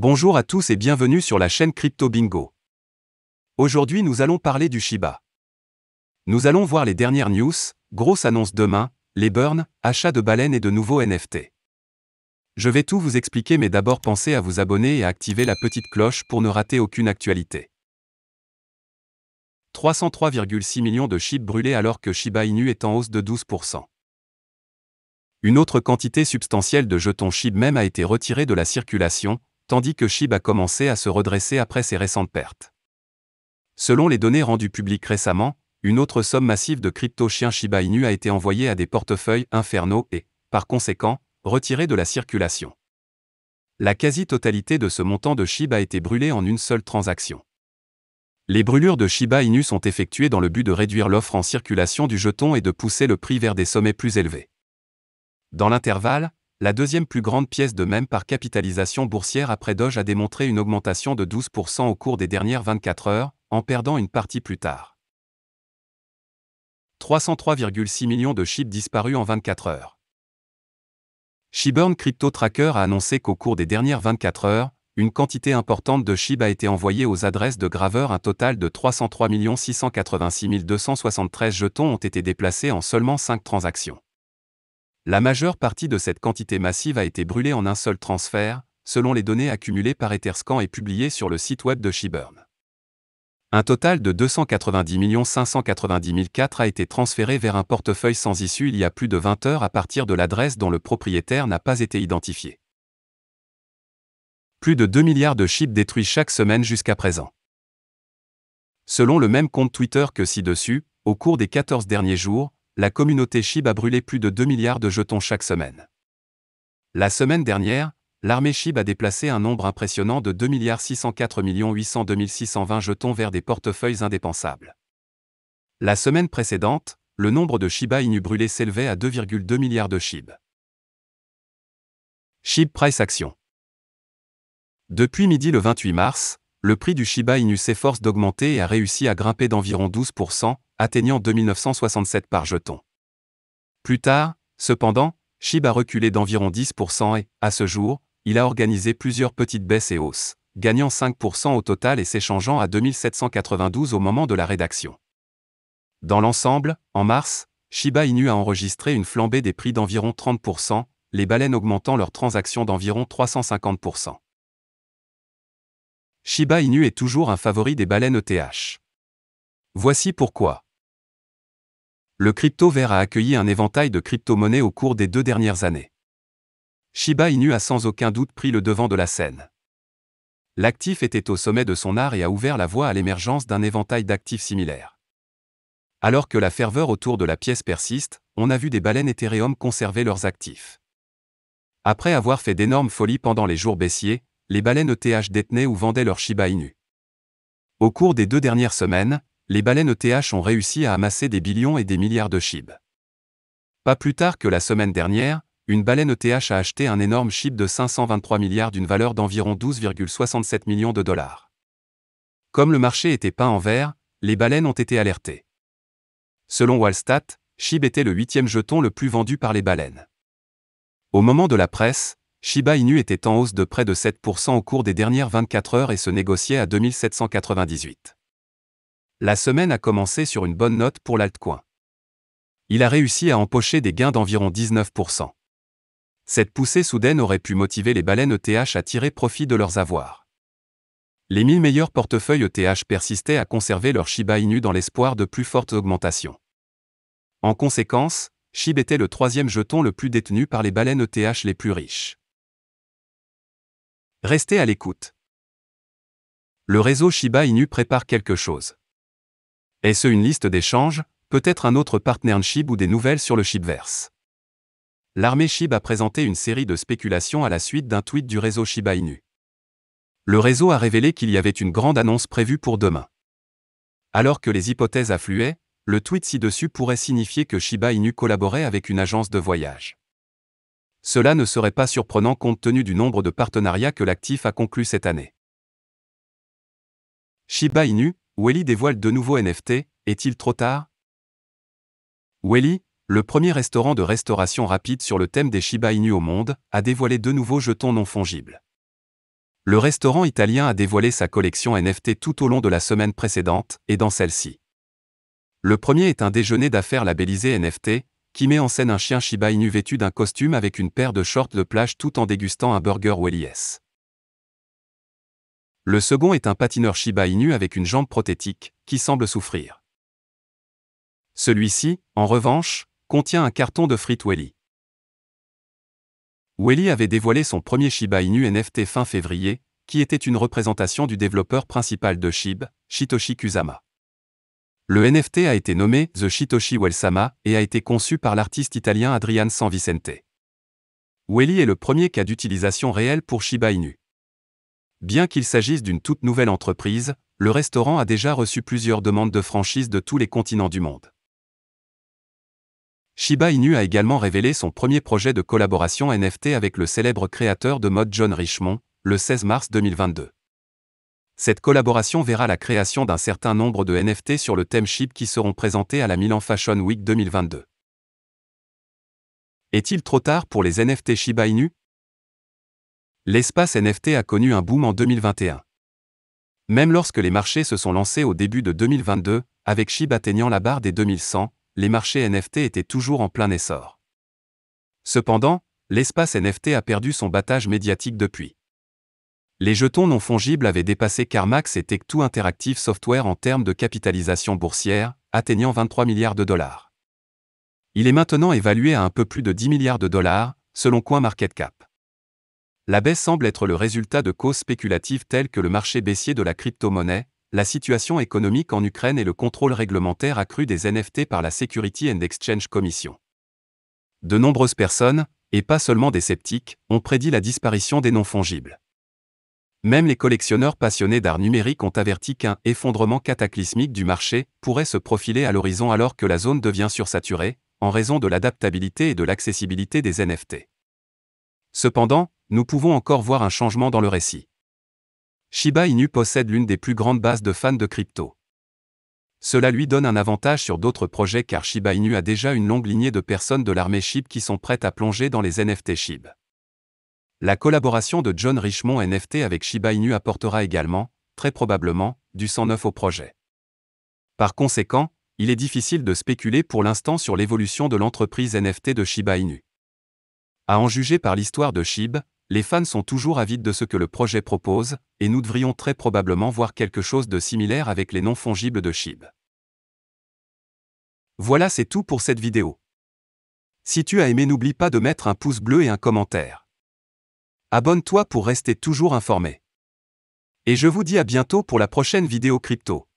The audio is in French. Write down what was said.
Bonjour à tous et bienvenue sur la chaîne Crypto Bingo. Aujourd'hui nous allons parler du Shiba. Nous allons voir les dernières news, grosse annonces demain, les burns, achats de baleines et de nouveaux NFT. Je vais tout vous expliquer mais d'abord pensez à vous abonner et à activer la petite cloche pour ne rater aucune actualité. 303,6 millions de chips brûlés alors que Shiba Inu est en hausse de 12%. Une autre quantité substantielle de jetons SHIB même a été retirée de la circulation, tandis que SHIB a commencé à se redresser après ses récentes pertes. Selon les données rendues publiques récemment, une autre somme massive de crypto-chiens Shiba Inu a été envoyée à des portefeuilles infernaux et, par conséquent, retirée de la circulation. La quasi-totalité de ce montant de Shiba a été brûlée en une seule transaction. Les brûlures de Shiba Inu sont effectuées dans le but de réduire l'offre en circulation du jeton et de pousser le prix vers des sommets plus élevés. Dans l'intervalle, la deuxième plus grande pièce de même par capitalisation boursière après Doge a démontré une augmentation de 12% au cours des dernières 24 heures, en perdant une partie plus tard. 303,6 millions de chips disparus en 24 heures. Shiburn Crypto Tracker a annoncé qu'au cours des dernières 24 heures, une quantité importante de SHIB a été envoyée aux adresses de graveurs. Un total de 303 686 273 jetons ont été déplacés en seulement 5 transactions. La majeure partie de cette quantité massive a été brûlée en un seul transfert, selon les données accumulées par Etherscan et publiées sur le site web de Shiburn. Un total de 290 590 004 a été transféré vers un portefeuille sans issue il y a plus de 20 heures à partir de l'adresse dont le propriétaire n'a pas été identifié. Plus de 2 milliards de chips détruits chaque semaine jusqu'à présent. Selon le même compte Twitter que ci-dessus, au cours des 14 derniers jours, la communauté SHIB a brûlé plus de 2 milliards de jetons chaque semaine. La semaine dernière, l'armée SHIB a déplacé un nombre impressionnant de 2 604 jetons vers des portefeuilles indépensables. La semaine précédente, le nombre de Shiba Inu brûlés s'élevait à 2,2 milliards de Shib. Shib Price Action Depuis midi le 28 mars, le prix du Shiba Inu s'efforce d'augmenter et a réussi à grimper d'environ 12%, atteignant 2967 par jeton. Plus tard, cependant, Shiba a reculé d'environ 10% et, à ce jour, il a organisé plusieurs petites baisses et hausses, gagnant 5% au total et s'échangeant à 2792 au moment de la rédaction. Dans l'ensemble, en mars, Shiba Inu a enregistré une flambée des prix d'environ 30%, les baleines augmentant leurs transactions d'environ 350%. Shiba Inu est toujours un favori des baleines ETH. Voici pourquoi le crypto vert a accueilli un éventail de crypto-monnaies au cours des deux dernières années. Shiba Inu a sans aucun doute pris le devant de la scène. L'actif était au sommet de son art et a ouvert la voie à l'émergence d'un éventail d'actifs similaires. Alors que la ferveur autour de la pièce persiste, on a vu des baleines Ethereum conserver leurs actifs. Après avoir fait d'énormes folies pendant les jours baissiers, les baleines ETH détenaient ou vendaient leur Shiba Inu. Au cours des deux dernières semaines, les baleines ETH ont réussi à amasser des billions et des milliards de SHIB. Pas plus tard que la semaine dernière, une baleine ETH a acheté un énorme SHIB de 523 milliards d'une valeur d'environ 12,67 millions de dollars. Comme le marché était peint en vert, les baleines ont été alertées. Selon Wallstat, SHIB était le huitième jeton le plus vendu par les baleines. Au moment de la presse, Shiba Inu était en hausse de près de 7% au cours des dernières 24 heures et se négociait à 2798 la semaine a commencé sur une bonne note pour l'altcoin. Il a réussi à empocher des gains d'environ 19%. Cette poussée soudaine aurait pu motiver les baleines ETH à tirer profit de leurs avoirs. Les 1000 meilleurs portefeuilles ETH persistaient à conserver leur Shiba Inu dans l'espoir de plus fortes augmentations. En conséquence, SHIB était le troisième jeton le plus détenu par les baleines ETH les plus riches. Restez à l'écoute. Le réseau Shiba Inu prépare quelque chose. Est-ce une liste d'échanges, peut-être un autre partnership ou des nouvelles sur le Shibverse L'armée Shib a présenté une série de spéculations à la suite d'un tweet du réseau Shiba Inu. Le réseau a révélé qu'il y avait une grande annonce prévue pour demain. Alors que les hypothèses affluaient, le tweet ci-dessus pourrait signifier que Shiba Inu collaborait avec une agence de voyage. Cela ne serait pas surprenant compte tenu du nombre de partenariats que l'actif a conclu cette année. Shiba Inu, Welly dévoile de nouveaux NFT, est-il trop tard Welly, le premier restaurant de restauration rapide sur le thème des Shiba Inu au monde, a dévoilé deux nouveaux jetons non fongibles. Le restaurant italien a dévoilé sa collection NFT tout au long de la semaine précédente et dans celle-ci. Le premier est un déjeuner d'affaires labellisé NFT, qui met en scène un chien Shiba Inu vêtu d'un costume avec une paire de shorts de plage tout en dégustant un burger Welly S. Le second est un patineur Shiba Inu avec une jambe prothétique, qui semble souffrir. Celui-ci, en revanche, contient un carton de frites Welly. Welly avait dévoilé son premier Shiba Inu NFT fin février, qui était une représentation du développeur principal de SHIB, Shitoshi Kusama. Le NFT a été nommé The Shitoshi Welsama et a été conçu par l'artiste italien Adrian Vicente. Welly est le premier cas d'utilisation réelle pour Shiba Inu. Bien qu'il s'agisse d'une toute nouvelle entreprise, le restaurant a déjà reçu plusieurs demandes de franchise de tous les continents du monde. Shiba Inu a également révélé son premier projet de collaboration NFT avec le célèbre créateur de mode John Richmond, le 16 mars 2022. Cette collaboration verra la création d'un certain nombre de NFT sur le thème SHIB qui seront présentés à la Milan Fashion Week 2022. Est-il trop tard pour les NFT Shiba Inu L'espace NFT a connu un boom en 2021. Même lorsque les marchés se sont lancés au début de 2022, avec SHIB atteignant la barre des 2100, les marchés NFT étaient toujours en plein essor. Cependant, l'espace NFT a perdu son battage médiatique depuis. Les jetons non fongibles avaient dépassé CarMax et Tech2 Interactive Software en termes de capitalisation boursière, atteignant 23 milliards de dollars. Il est maintenant évalué à un peu plus de 10 milliards de dollars, selon CoinMarketCap. La baisse semble être le résultat de causes spéculatives telles que le marché baissier de la crypto-monnaie, la situation économique en Ukraine et le contrôle réglementaire accru des NFT par la Security and Exchange Commission. De nombreuses personnes, et pas seulement des sceptiques, ont prédit la disparition des non-fongibles. Même les collectionneurs passionnés d'art numérique ont averti qu'un effondrement cataclysmique du marché pourrait se profiler à l'horizon alors que la zone devient sursaturée, en raison de l'adaptabilité et de l'accessibilité des NFT. Cependant, nous pouvons encore voir un changement dans le récit. Shiba Inu possède l'une des plus grandes bases de fans de crypto. Cela lui donne un avantage sur d'autres projets car Shiba Inu a déjà une longue lignée de personnes de l'armée SHIB qui sont prêtes à plonger dans les NFT SHIB. La collaboration de John Richmond NFT avec Shiba Inu apportera également, très probablement, du sang neuf au projet. Par conséquent, il est difficile de spéculer pour l'instant sur l'évolution de l'entreprise NFT de Shiba Inu. À en juger par l'histoire de SHIB, les fans sont toujours avides de ce que le projet propose, et nous devrions très probablement voir quelque chose de similaire avec les non-fongibles de SHIB. Voilà c'est tout pour cette vidéo. Si tu as aimé n'oublie pas de mettre un pouce bleu et un commentaire. Abonne-toi pour rester toujours informé. Et je vous dis à bientôt pour la prochaine vidéo crypto.